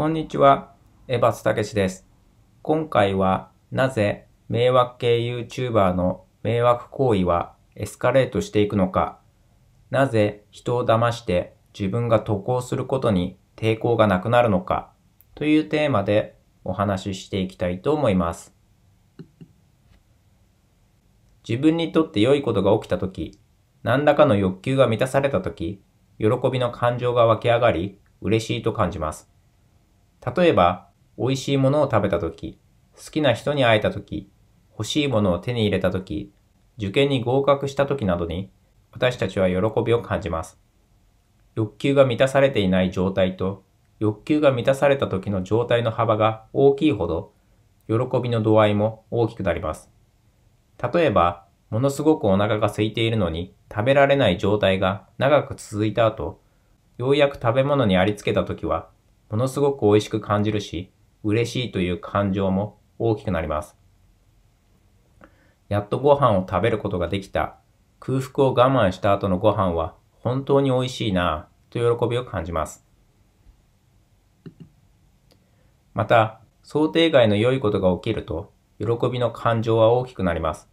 こんにちは、エバスタケシです。今回はなぜ迷惑系 YouTuber の迷惑行為はエスカレートしていくのか、なぜ人を騙して自分が渡航することに抵抗がなくなるのかというテーマでお話ししていきたいと思います。自分にとって良いことが起きたとき、何らかの欲求が満たされたとき、喜びの感情が湧き上がり、嬉しいと感じます。例えば、美味しいものを食べたとき、好きな人に会えたとき、欲しいものを手に入れたとき、受験に合格したときなどに、私たちは喜びを感じます。欲求が満たされていない状態と、欲求が満たされた時の状態の幅が大きいほど、喜びの度合いも大きくなります。例えば、ものすごくお腹が空いているのに食べられない状態が長く続いた後、ようやく食べ物にありつけた時はものすごく美味しく感じるし、嬉しいという感情も大きくなります。やっとご飯を食べることができた、空腹を我慢した後のご飯は本当に美味しいなぁと喜びを感じます。また、想定外の良いことが起きると、喜びの感情は大きくなります。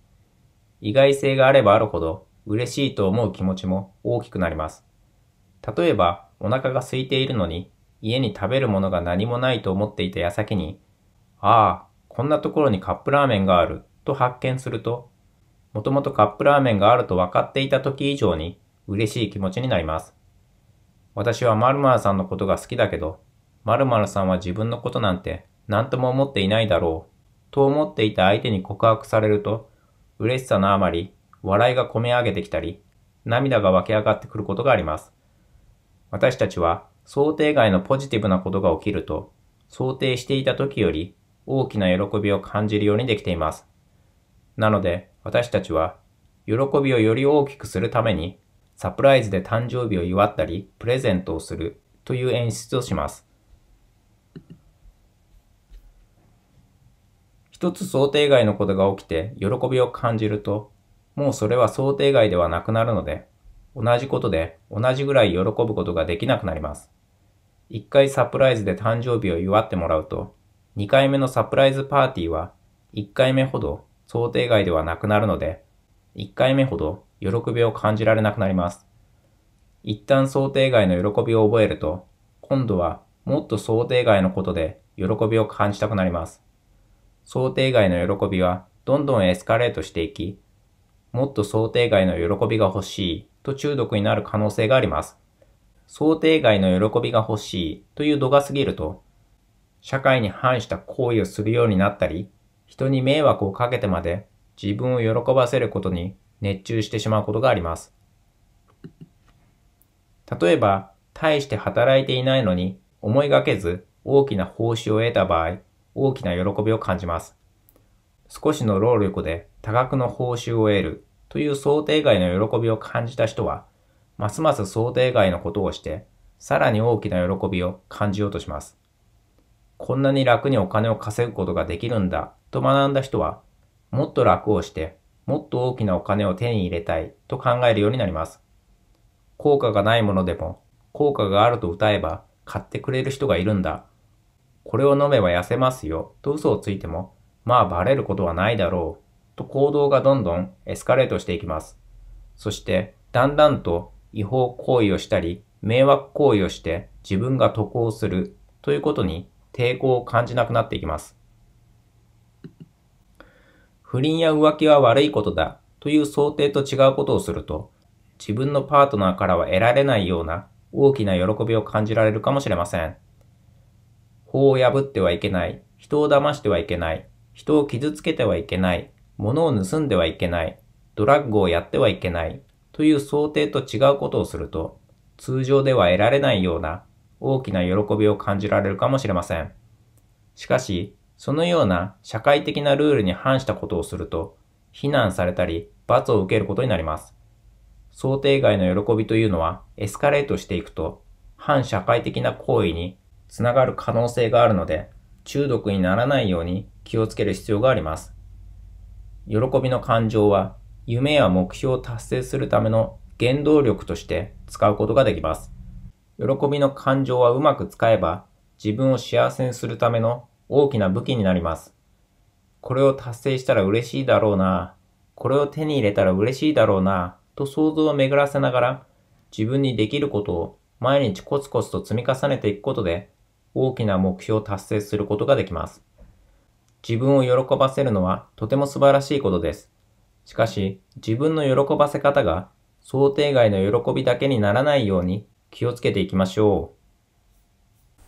意外性があればあるほど、嬉しいと思う気持ちも大きくなります。例えば、お腹が空いているのに家に食べるものが何もないと思っていた矢先に、ああ、こんなところにカップラーメンがあると発見すると、もともとカップラーメンがあると分かっていた時以上に嬉しい気持ちになります。私はまるまるさんのことが好きだけど、まるまるさんは自分のことなんて何とも思っていないだろう、と思っていた相手に告白されると、嬉しさのあまり笑いがこめ上げてきたり、涙が湧き上がってくることがあります。私たちは想定外のポジティブなことが起きると、想定していた時より大きな喜びを感じるようにできています。なので、私たちは、喜びをより大きくするために、サプライズで誕生日を祝ったり、プレゼントをするという演出をします。一つ想定外のことが起きて喜びを感じると、もうそれは想定外ではなくなるので、同じことで同じぐらい喜ぶことができなくなります。1回サプライズで誕生日を祝ってもらうと、2回目のサプライズパーティーは1回目ほど想定外ではなくなるので、1回目ほど喜びを感じられなくなります。一旦想定外の喜びを覚えると、今度はもっと想定外のことで喜びを感じたくなります。想定外の喜びはどんどんエスカレートしていき、もっと想定外の喜びが欲しいと中毒になる可能性があります。想定外の喜びが欲しいという度が過ぎると、社会に反した行為をするようになったり、人に迷惑をかけてまで自分を喜ばせることに熱中してしまうことがあります。例えば、大して働いていないのに思いがけず大きな報酬を得た場合、大きな喜びを感じます。少しの労力で多額の報酬を得るという想定外の喜びを感じた人は、ますます想定外のことをして、さらに大きな喜びを感じようとします。こんなに楽にお金を稼ぐことができるんだと学んだ人は、もっと楽をして、もっと大きなお金を手に入れたいと考えるようになります。効果がないものでも、効果があると歌えば買ってくれる人がいるんだ。これを飲めば痩せますよと嘘をついても、まあバレることはないだろうと行動がどんどんエスカレートしていきます。そして、だんだんと違法行為をしたり、迷惑行為をして自分が得をするということに抵抗を感じなくなっていきます。不倫や浮気は悪いことだという想定と違うことをすると、自分のパートナーからは得られないような大きな喜びを感じられるかもしれません。法を破ってはいけない、人を騙してはいけない、人を傷つけてはいけない、物を盗んではいけない、ドラッグをやってはいけないという想定と違うことをすると、通常では得られないような大きな喜びを感じられるかもしれません。しかし、そのような社会的なルールに反したことをすると、非難されたり罰を受けることになります。想定外の喜びというのはエスカレートしていくと、反社会的な行為につながる可能性があるので、中毒にならないように気をつける必要があります。喜びの感情は夢や目標を達成するための原動力として使うことができます。喜びの感情はうまく使えば自分を幸せにするための大きな武器になります。これを達成したら嬉しいだろうな。これを手に入れたら嬉しいだろうな。と想像を巡らせながら自分にできることを毎日コツコツと積み重ねていくことで大きな目標を達成することができます。自分を喜ばせるのはとても素晴らしいことです。しかし、自分の喜ばせ方が想定外の喜びだけにならないように気をつけていきましょう。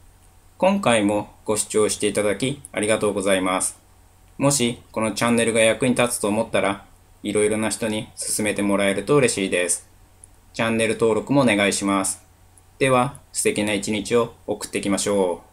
今回もご視聴していただきありがとうございます。もしこのチャンネルが役に立つと思ったら、いろいろな人に勧めてもらえると嬉しいです。チャンネル登録もお願いします。では、素敵な一日を送っていきましょう。